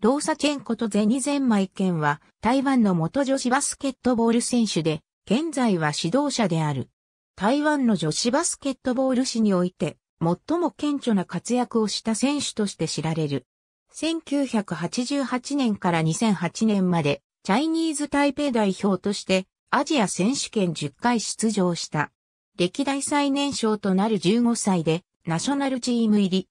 ローサチェンコとゼニゼンマイケンは台湾の元女子バスケットボール選手で、現在は指導者である。台湾の女子バスケットボール史において、最も顕著な活躍をした選手として知られる。1988年から2008年まで、チャイニーズ台北代表として、アジア選手権10回出場した。歴代最年少となる15歳で、ナショナルチーム入り。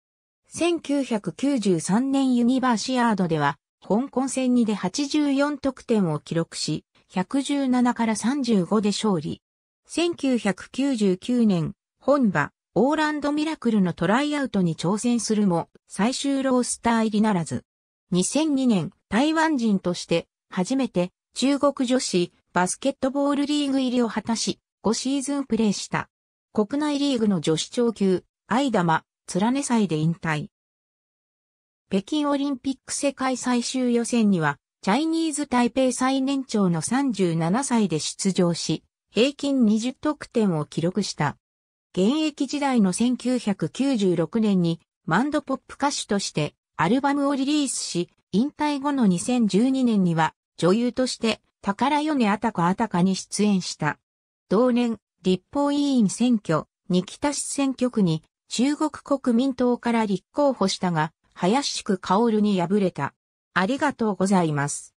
1993年ユニバーシアードでは、香港戦にで84得点を記録し、117から35で勝利。1999年、本場、オーランドミラクルのトライアウトに挑戦するも、最終ロースター入りならず。2002年、台湾人として、初めて、中国女子、バスケットボールリーグ入りを果たし、5シーズンプレーした。国内リーグの女子長級、アイダマ、連ね祭で引退。北京オリンピック世界最終予選には、チャイニーズ台北最年長の37歳で出場し、平均20得点を記録した。現役時代の1996年にマンドポップ歌手としてアルバムをリリースし、引退後の2012年には女優として宝米あたかあたかに出演した。同年、立法委員選挙、二北市選挙区に中国国民党から立候補したが、林区薫に敗れた。ありがとうございます。